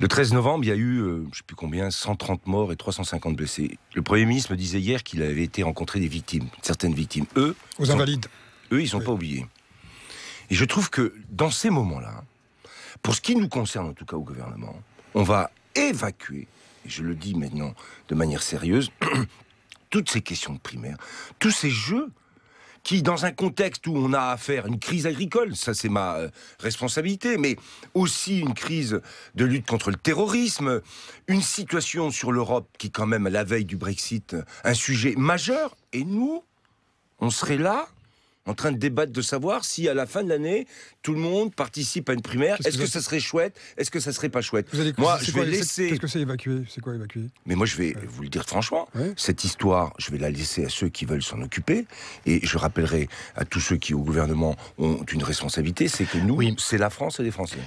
Le 13 novembre, il y a eu, euh, je ne sais plus combien, 130 morts et 350 blessés. Le Premier ministre me disait hier qu'il avait été rencontré des victimes, certaines victimes. Eux. Aux invalides. Eux, ils n'ont pas oubliés. Et je trouve que dans ces moments-là, pour ce qui nous concerne en tout cas au gouvernement, on va évacuer, et je le dis maintenant de manière sérieuse, toutes ces questions de primaire, tous ces jeux qui, dans un contexte où on a affaire à une crise agricole, ça c'est ma euh, responsabilité, mais aussi une crise de lutte contre le terrorisme, une situation sur l'Europe qui, quand même, à la veille du Brexit, un sujet majeur, et nous, on serait là en train de débattre de savoir si à la fin de l'année, tout le monde participe à une primaire. Est-ce que, ça serait chouette Est-ce que ça serait pas chouette vous allez, Moi, je vais laisser. Qu'est-ce que c'est évacuer C'est quoi évacuer Mais moi, je vais vous le dire franchement. Cette histoire, je vais la laisser à ceux qui veulent s'en occuper. Et je rappellerai à tous ceux qui, au gouvernement, ont une responsabilité c'est que nous, c'est la France et les Français.